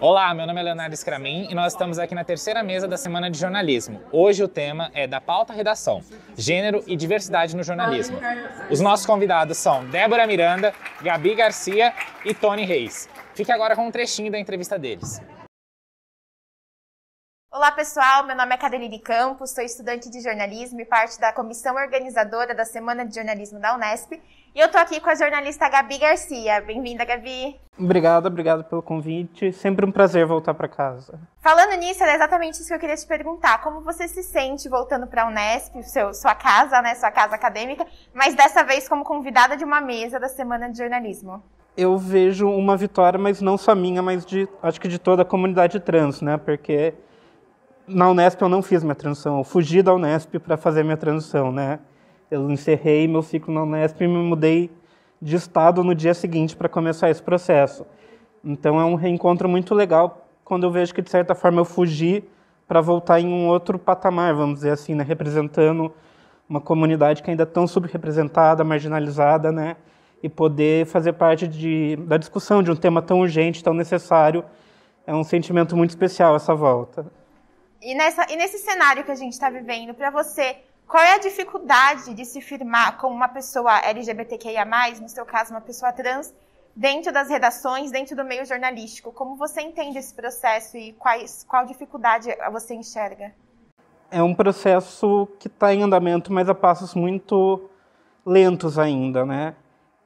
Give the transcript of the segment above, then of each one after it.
Olá, meu nome é Leonardo Scramin e nós estamos aqui na terceira mesa da Semana de Jornalismo. Hoje o tema é da pauta redação, gênero e diversidade no jornalismo. Os nossos convidados são Débora Miranda, Gabi Garcia e Tony Reis. Fique agora com um trechinho da entrevista deles. Olá, pessoal. Meu nome é Cadeline Campos, sou estudante de jornalismo e parte da comissão organizadora da Semana de Jornalismo da Unesp. E eu estou aqui com a jornalista Gabi Garcia. Bem-vinda, Gabi. Obrigado, obrigado pelo convite. Sempre um prazer voltar para casa. Falando nisso, era exatamente isso que eu queria te perguntar. Como você se sente voltando para a Unesp, seu, sua casa, né, sua casa acadêmica, mas dessa vez como convidada de uma mesa da Semana de Jornalismo? Eu vejo uma vitória, mas não só minha, mas de, acho que de toda a comunidade trans, né? Porque na Unesp eu não fiz minha transição, eu fugi da Unesp para fazer minha transição, né? Eu encerrei meu ciclo na Unesp e me mudei de estado no dia seguinte para começar esse processo. Então é um reencontro muito legal quando eu vejo que de certa forma eu fugi para voltar em um outro patamar, vamos dizer assim, né? representando uma comunidade que ainda é tão subrepresentada, marginalizada, né? E poder fazer parte de, da discussão de um tema tão urgente, tão necessário, é um sentimento muito especial essa volta. E, nessa, e nesse cenário que a gente está vivendo, para você, qual é a dificuldade de se firmar como uma pessoa LGBTQIA, no seu caso, uma pessoa trans, dentro das redações, dentro do meio jornalístico? Como você entende esse processo e quais, qual dificuldade você enxerga? É um processo que está em andamento, mas a passos muito lentos ainda, né?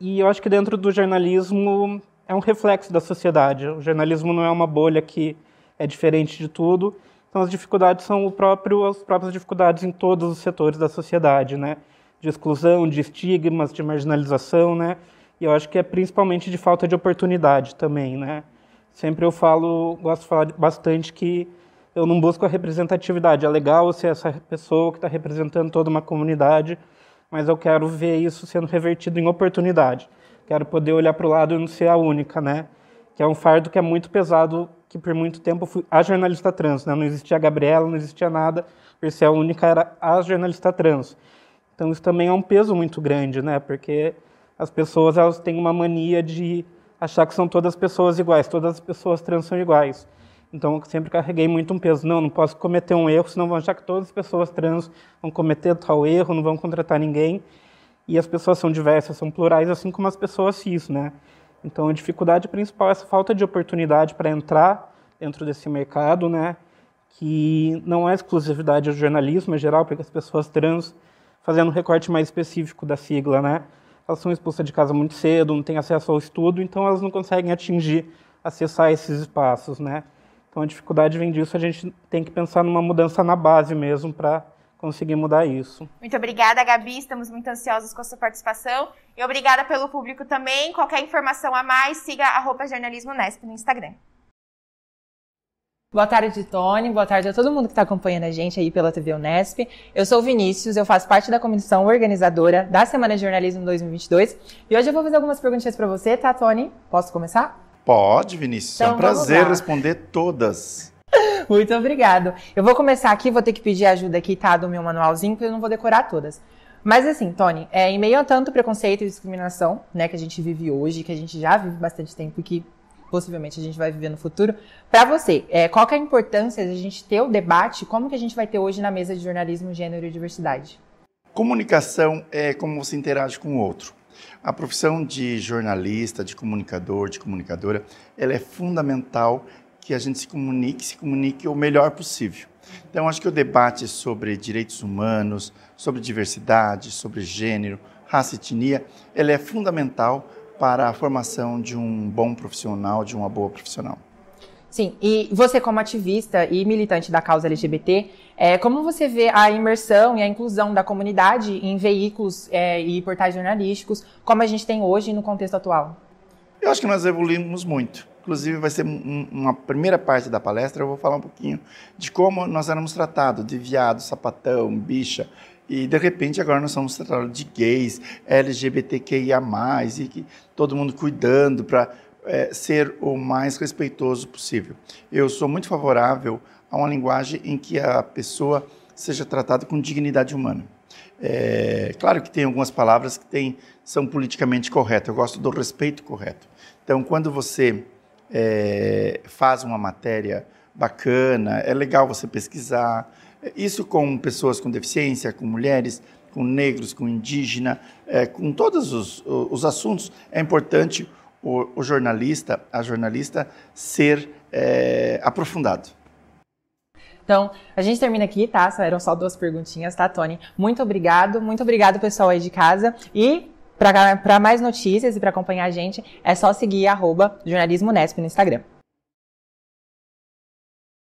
E eu acho que dentro do jornalismo é um reflexo da sociedade. O jornalismo não é uma bolha que é diferente de tudo então, as dificuldades são próprio, as próprias dificuldades em todos os setores da sociedade, né? De exclusão, de estigmas, de marginalização, né? E eu acho que é principalmente de falta de oportunidade também, né? Sempre eu falo, gosto de falar bastante que eu não busco a representatividade. É legal ser essa pessoa que está representando toda uma comunidade, mas eu quero ver isso sendo revertido em oportunidade. Quero poder olhar para o lado e não ser a única, né? Que é um fardo que é muito pesado que por muito tempo fui a jornalista trans, né? não existia a Gabriela, não existia nada, por ser a única era a jornalista trans. Então isso também é um peso muito grande, né? Porque as pessoas elas têm uma mania de achar que são todas pessoas iguais, todas as pessoas trans são iguais. Então eu sempre carreguei muito um peso, não, não posso cometer um erro, senão vão achar que todas as pessoas trans vão cometer tal erro, não vão contratar ninguém. E as pessoas são diversas, são plurais, assim como as pessoas cis, né? Então, a dificuldade principal é essa falta de oportunidade para entrar dentro desse mercado, né? Que não é exclusividade do jornalismo em é geral, porque as pessoas trans, fazendo um recorte mais específico da sigla, né? Elas são expulsas de casa muito cedo, não têm acesso ao estudo, então elas não conseguem atingir, acessar esses espaços, né? Então, a dificuldade vem disso, a gente tem que pensar numa mudança na base mesmo para conseguir mudar isso. Muito obrigada, Gabi. Estamos muito ansiosos com a sua participação. E obrigada pelo público também. Qualquer informação a mais, siga arroba jornalismo Nesp no Instagram. Boa tarde, Tony. Boa tarde a todo mundo que está acompanhando a gente aí pela TV Unesp. Eu sou o Vinícius, eu faço parte da comissão organizadora da Semana de Jornalismo 2022. E hoje eu vou fazer algumas perguntinhas para você, tá, Tony? Posso começar? Pode, Vinícius. Então, é um então prazer responder todas. Muito obrigado. Eu vou começar aqui, vou ter que pedir ajuda aqui, tá? Do meu manualzinho, porque eu não vou decorar todas. Mas assim, Tony, é, em meio a tanto preconceito e discriminação, né, que a gente vive hoje, que a gente já vive bastante tempo e que possivelmente a gente vai viver no futuro, para você, é, qual que é a importância de a gente ter o debate, como que a gente vai ter hoje na mesa de jornalismo, gênero e diversidade? Comunicação é como você interage com o outro. A profissão de jornalista, de comunicador, de comunicadora, ela é fundamental que a gente se comunique, se comunique o melhor possível. Então, acho que o debate sobre direitos humanos, sobre diversidade, sobre gênero, raça e etnia, ele é fundamental para a formação de um bom profissional, de uma boa profissional. Sim, e você como ativista e militante da causa LGBT, é, como você vê a imersão e a inclusão da comunidade em veículos é, e portais jornalísticos, como a gente tem hoje no contexto atual? Eu acho que nós evoluímos muito. Inclusive, vai ser uma primeira parte da palestra, eu vou falar um pouquinho de como nós éramos tratados de viado, sapatão, bicha. E, de repente, agora nós somos tratados de gays, LGBTQIA+, e que todo mundo cuidando para é, ser o mais respeitoso possível. Eu sou muito favorável a uma linguagem em que a pessoa seja tratada com dignidade humana. É, claro que tem algumas palavras que tem, são politicamente corretas. Eu gosto do respeito correto. Então, quando você é, faz uma matéria bacana, é legal você pesquisar. Isso com pessoas com deficiência, com mulheres, com negros, com indígena, é, com todos os, os assuntos, é importante o, o jornalista, a jornalista, ser é, aprofundado. Então, a gente termina aqui, tá? Eram só duas perguntinhas, tá, Tony? Muito obrigado, muito obrigado, pessoal aí de casa. E para mais notícias e para acompanhar a gente, é só seguir arroba jornalismo Nesp no Instagram.